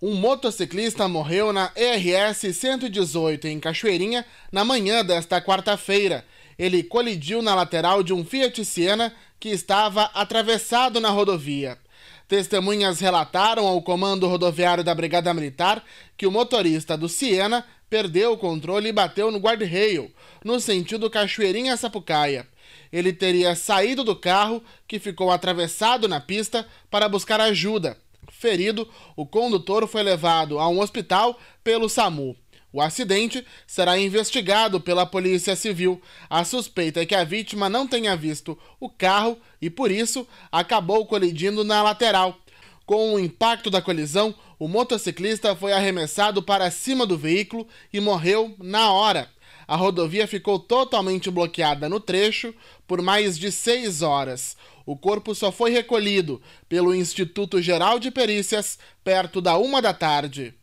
Um motociclista morreu na RS 118 em Cachoeirinha na manhã desta quarta-feira. Ele colidiu na lateral de um Fiat Siena que estava atravessado na rodovia. Testemunhas relataram ao comando rodoviário da Brigada Militar que o motorista do Siena perdeu o controle e bateu no guarda rail no sentido Cachoeirinha-Sapucaia. Ele teria saído do carro, que ficou atravessado na pista, para buscar ajuda. Ferido, o condutor foi levado a um hospital pelo SAMU. O acidente será investigado pela Polícia Civil. A suspeita é que a vítima não tenha visto o carro e, por isso, acabou colidindo na lateral. Com o impacto da colisão, o motociclista foi arremessado para cima do veículo e morreu na hora. A rodovia ficou totalmente bloqueada no trecho por mais de seis horas. O corpo só foi recolhido pelo Instituto Geral de Perícias perto da uma da tarde.